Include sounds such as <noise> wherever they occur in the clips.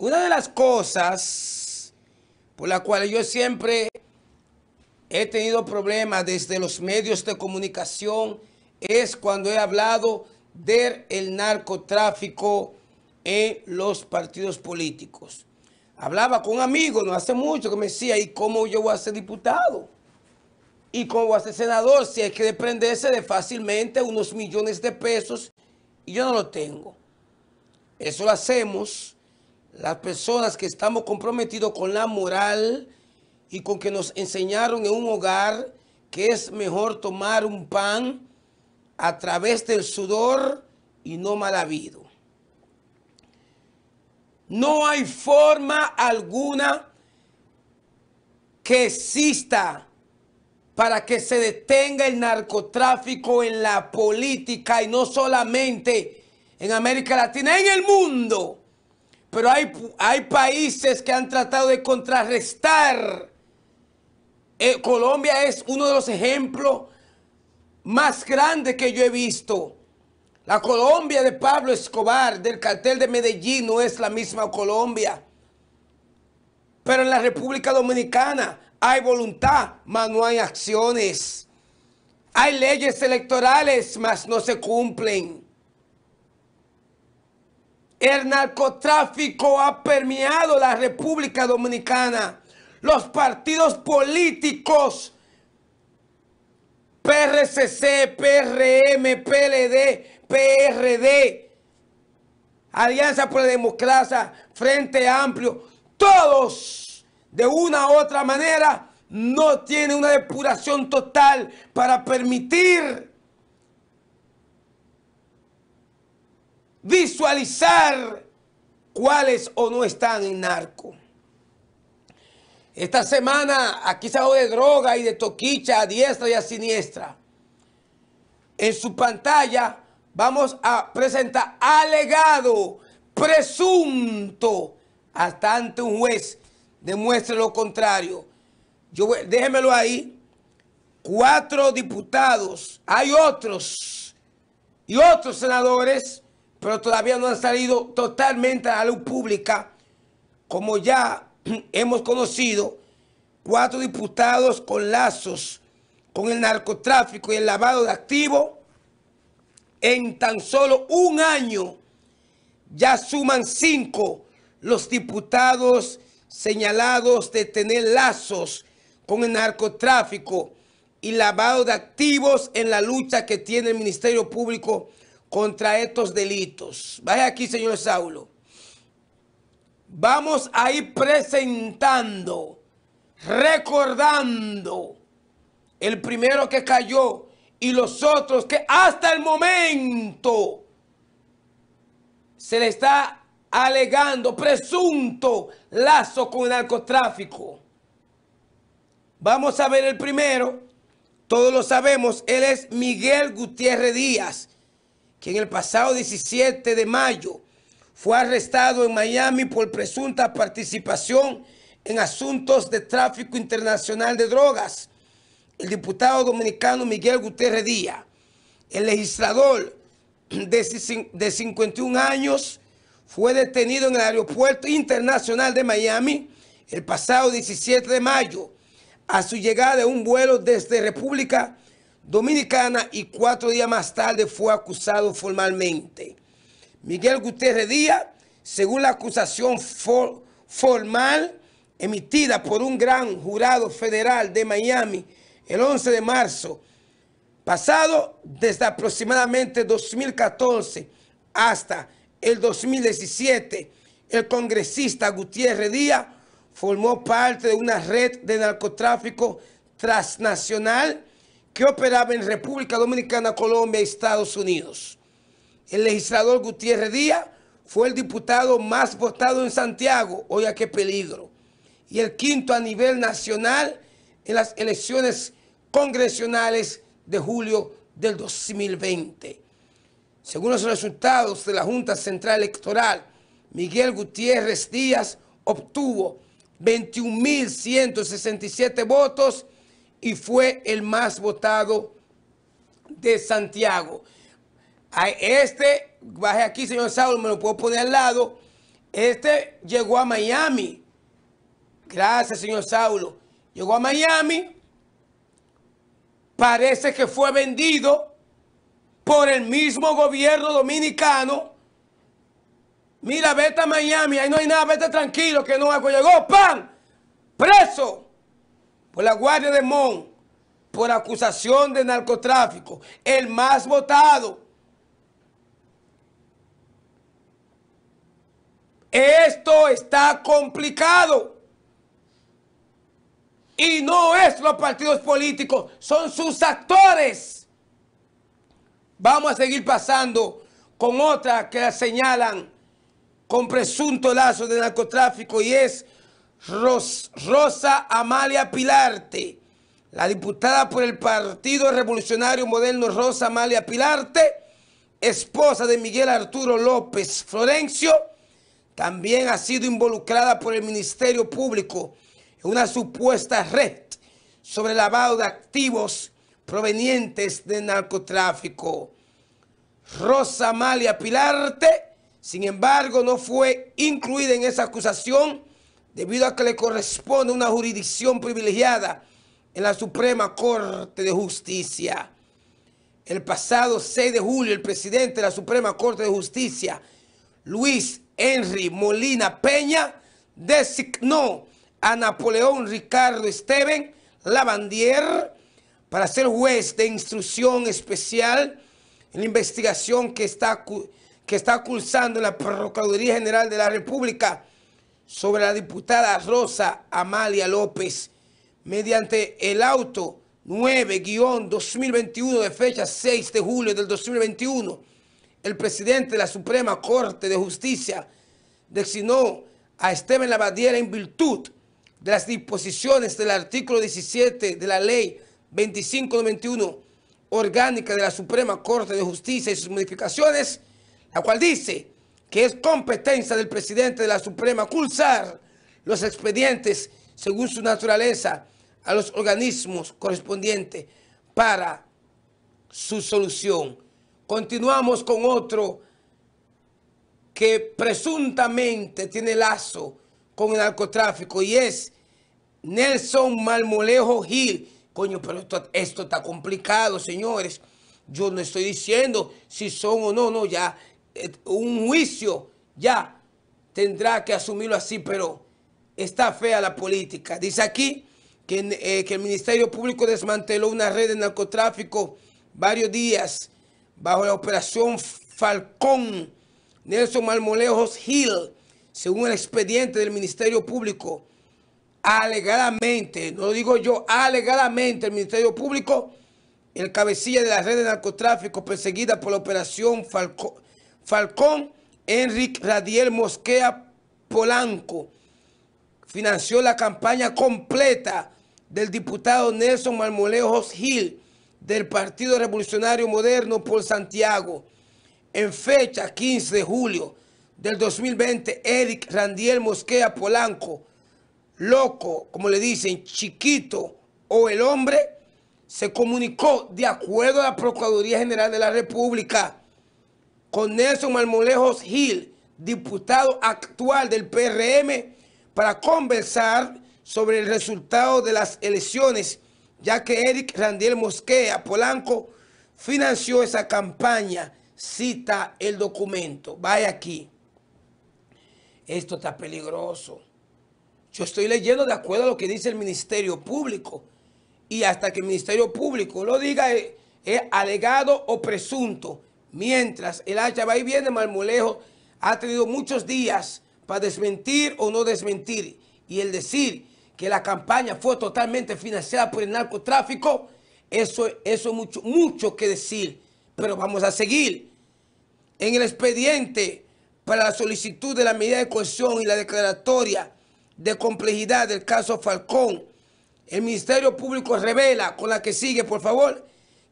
Una de las cosas por las cuales yo siempre he tenido problemas desde los medios de comunicación es cuando he hablado del narcotráfico en los partidos políticos. Hablaba con un amigo, no hace mucho que me decía, ¿y cómo yo voy a ser diputado? ¿Y cómo voy a ser senador si hay que desprenderse de fácilmente unos millones de pesos y yo no lo tengo? Eso lo hacemos las personas que estamos comprometidos con la moral y con que nos enseñaron en un hogar que es mejor tomar un pan a través del sudor y no mal habido. No hay forma alguna que exista para que se detenga el narcotráfico en la política y no solamente en América Latina, en el mundo. Pero hay, hay países que han tratado de contrarrestar. Eh, Colombia es uno de los ejemplos más grandes que yo he visto. La Colombia de Pablo Escobar, del cartel de Medellín, no es la misma Colombia. Pero en la República Dominicana hay voluntad, mas no hay acciones. Hay leyes electorales, mas no se cumplen. El narcotráfico ha permeado la República Dominicana. Los partidos políticos, PRCC, PRM, PLD, PRD, Alianza por la Democracia, Frente Amplio, todos de una u otra manera no tienen una depuración total para permitir visualizar cuáles o no están en narco. Esta semana aquí se habló de droga y de toquicha a diestra y a siniestra. En su pantalla vamos a presentar alegado, presunto, hasta ante un juez demuestre lo contrario. Yo, déjemelo ahí. Cuatro diputados, hay otros y otros senadores pero todavía no han salido totalmente a la luz pública, como ya <clears throat> hemos conocido, cuatro diputados con lazos con el narcotráfico y el lavado de activos, en tan solo un año ya suman cinco los diputados señalados de tener lazos con el narcotráfico y lavado de activos en la lucha que tiene el Ministerio Público contra estos delitos. Vaya aquí, señor Saulo. Vamos a ir presentando, recordando el primero que cayó y los otros que hasta el momento se le está alegando presunto lazo con el narcotráfico. Vamos a ver el primero. Todos lo sabemos, él es Miguel Gutiérrez Díaz quien el pasado 17 de mayo fue arrestado en Miami por presunta participación en asuntos de tráfico internacional de drogas, el diputado dominicano Miguel Gutiérrez Díaz, el legislador de 51 años, fue detenido en el aeropuerto internacional de Miami el pasado 17 de mayo a su llegada de un vuelo desde República Dominicana y cuatro días más tarde fue acusado formalmente. Miguel Gutiérrez Díaz, según la acusación formal emitida por un gran jurado federal de Miami el 11 de marzo pasado, desde aproximadamente 2014 hasta el 2017, el congresista Gutiérrez Díaz formó parte de una red de narcotráfico transnacional que operaba en República Dominicana, Colombia y Estados Unidos. El legislador Gutiérrez Díaz fue el diputado más votado en Santiago, oiga qué peligro, y el quinto a nivel nacional en las elecciones congresionales de julio del 2020. Según los resultados de la Junta Central Electoral, Miguel Gutiérrez Díaz obtuvo 21.167 votos y fue el más votado de Santiago. este, baje aquí, señor Saulo, me lo puedo poner al lado. Este llegó a Miami. Gracias, señor Saulo. Llegó a Miami. Parece que fue vendido por el mismo gobierno dominicano. Mira, vete a Miami, ahí no hay nada, vete tranquilo, que no hago. Llegó, ¡pam! ¡Preso! por la Guardia de Mon, por acusación de narcotráfico, el más votado. Esto está complicado. Y no es los partidos políticos, son sus actores. Vamos a seguir pasando con otra que la señalan con presunto lazo de narcotráfico y es Rosa Amalia Pilarte. La diputada por el Partido Revolucionario Moderno Rosa Amalia Pilarte, esposa de Miguel Arturo López Florencio, también ha sido involucrada por el Ministerio Público en una supuesta red sobre lavado de activos provenientes del narcotráfico. Rosa Amalia Pilarte, sin embargo, no fue incluida en esa acusación debido a que le corresponde una jurisdicción privilegiada en la Suprema Corte de Justicia. El pasado 6 de julio, el presidente de la Suprema Corte de Justicia, Luis Henry Molina Peña, designó a Napoleón Ricardo Esteban Lavandier para ser juez de instrucción especial en la investigación que está, que está cursando la Procuraduría General de la República sobre la diputada Rosa Amalia López mediante el auto 9-2021 de fecha 6 de julio del 2021. El presidente de la Suprema Corte de Justicia designó a Esteban Lavadiera en virtud de las disposiciones del artículo 17 de la Ley 2591 Orgánica de la Suprema Corte de Justicia y sus modificaciones, la cual dice que es competencia del presidente de la Suprema cursar los expedientes según su naturaleza a los organismos correspondientes para su solución. Continuamos con otro que presuntamente tiene lazo con el narcotráfico y es Nelson Malmolejo Gil. Coño, pero esto, esto está complicado, señores. Yo no estoy diciendo si son o no, no, ya eh, un juicio ya tendrá que asumirlo así, pero está fea la política. Dice aquí eh, que, el Ministerio Público desmanteló una red de narcotráfico varios días bajo la operación Falcón Nelson Malmolejos Hill, según el expediente del Ministerio Público. Alegadamente, no lo digo yo, alegadamente el Ministerio Público, el cabecilla de la red de narcotráfico perseguida por la operación Falcón Falcón, Enrique Radiel Mosquea Polanco financió la campaña completa del diputado Nelson Marmolejos Gil del Partido Revolucionario Moderno por Santiago. En fecha 15 de julio del 2020, Eric Randiel Mosquea Polanco, loco, como le dicen, chiquito o el hombre, se comunicó de acuerdo a la Procuraduría General de la República con Nelson Marmolejos Gil, diputado actual del PRM, para conversar sobre el resultado de las elecciones, ya que Eric Randiel Mosquea Polanco financió esa campaña, cita el documento. Vaya aquí. Esto está peligroso. Yo estoy leyendo de acuerdo a lo que dice el Ministerio Público. Y hasta que el Ministerio Público lo diga, es, eh, es alegado o presunto. Mientras el hacha va y viene, Marmolejo ha tenido muchos días para desmentir o no desmentir. Y el decir que la campaña fue totalmente financiada por el narcotráfico, eso, es mucho, mucho que decir. Pero vamos a seguir. En el expediente para la solicitud de la medida de cohesión y la declaratoria de complejidad del caso Falcón, el Ministerio Público revela, con la que sigue, por favor,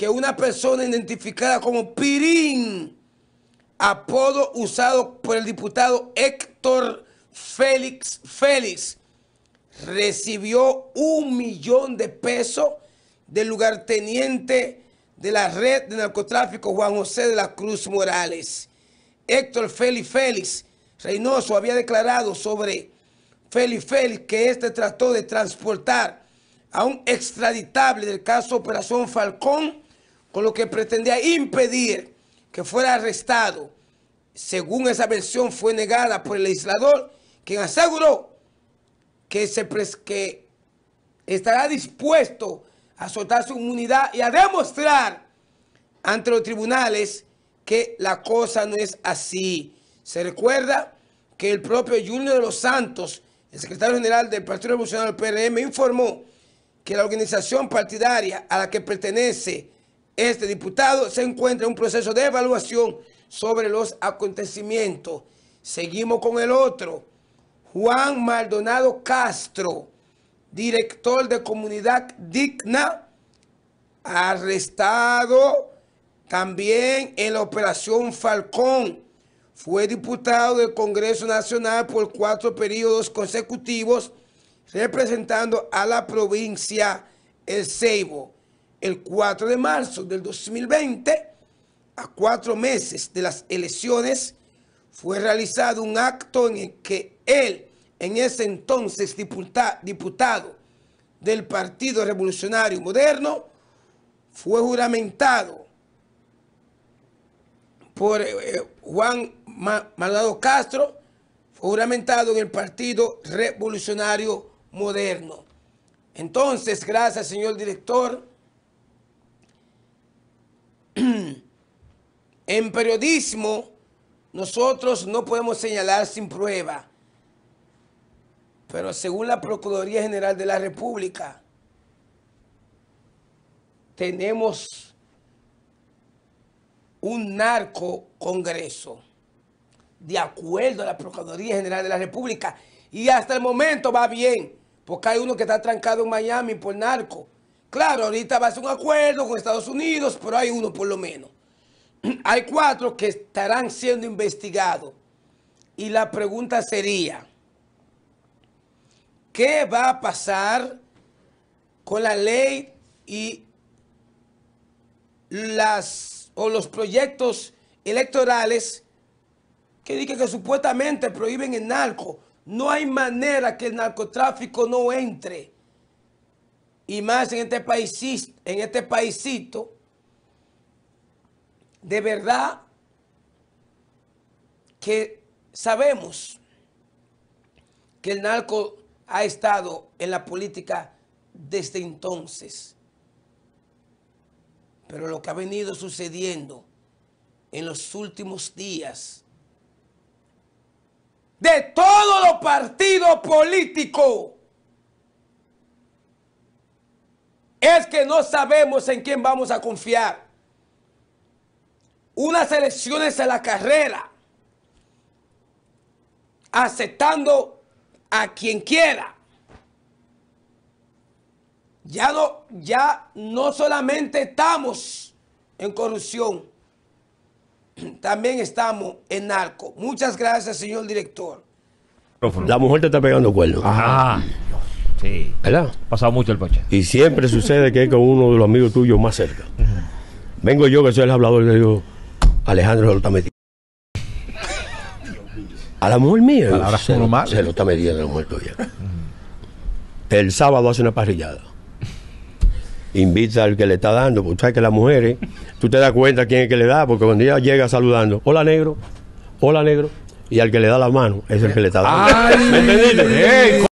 que una persona identificada como Pirín, apodo usado por el diputado Héctor Félix Félix, recibió un millón de pesos del lugarteniente de la red de narcotráfico Juan José de la Cruz Morales. Héctor Félix Félix Reynoso había declarado sobre Félix Félix que este trató de transportar a un extraditable del caso Operación Falcón con lo que pretendía impedir que fuera arrestado. Según esa versión fue negada por el legislador, quien aseguró que, estará dispuesto a soltar su inmunidad y a demostrar ante los tribunales que la cosa no es así. Se recuerda que el propio Junior de los Santos, el secretario general del Partido Revolucionario del PRM, informó que la organización partidaria a la que pertenece este diputado se encuentra en un proceso de evaluación sobre los acontecimientos. Seguimos con el otro. Juan Maldonado Castro, director de Comunidad Digna, arrestado también en la Operación Falcón. Fue diputado del Congreso Nacional por cuatro periodos consecutivos, representando a la provincia El Ceibo el 4 de marzo del 2020, a cuatro meses de las elecciones, fue realizado un acto en el que él, en ese entonces diputado del Partido Revolucionario Moderno, fue juramentado por eh, eh, Juan Maldonado Castro, fue juramentado en el Partido Revolucionario Moderno. Entonces, gracias, señor director <clears throat> en periodismo nosotros no podemos señalar sin prueba, pero según la Procuraduría General de la República, tenemos un narco congreso, de acuerdo a la Procuraduría General de la República, y hasta el momento va bien, porque hay uno que está trancado en Miami por narco, Claro, ahorita va a ser un acuerdo con Estados Unidos, pero hay uno por lo menos. <clears throat> Hay cuatro que estarán siendo investigados. Y la pregunta sería, ¿qué va a pasar con la ley y las o los proyectos electorales que dicen que supuestamente prohíben el narco? No hay manera que el narcotráfico no entre y más en este, país, en este paísito de verdad que sabemos que el narco ha estado en la política desde entonces. Pero lo que ha venido sucediendo en los últimos días de todos los partidos políticos es que no sabemos en quién vamos a confiar. Unas elecciones a la carrera, aceptando a quien quiera. Ya no, ya no solamente estamos en corrupción, <clears throat> también estamos en narco. Muchas gracias, señor director. La mujer te está pegando cuernos. Ajá. ¿Verdad? pasado mucho el poche. Y siempre sucede que es con uno de los amigos tuyos más cerca. Vengo yo, que soy el hablador, le digo, Alejandro se lo está metiendo. A la mujer mía. se, lo, está metiendo a la mujer El sábado hace una parrillada. Invita al que le está dando, porque sabes que las mujeres, tú te das cuenta quién es que le da, porque cuando ella llega saludando, hola negro, hola negro, y al que le da la mano es el que le está dando. ¿Me entendiste?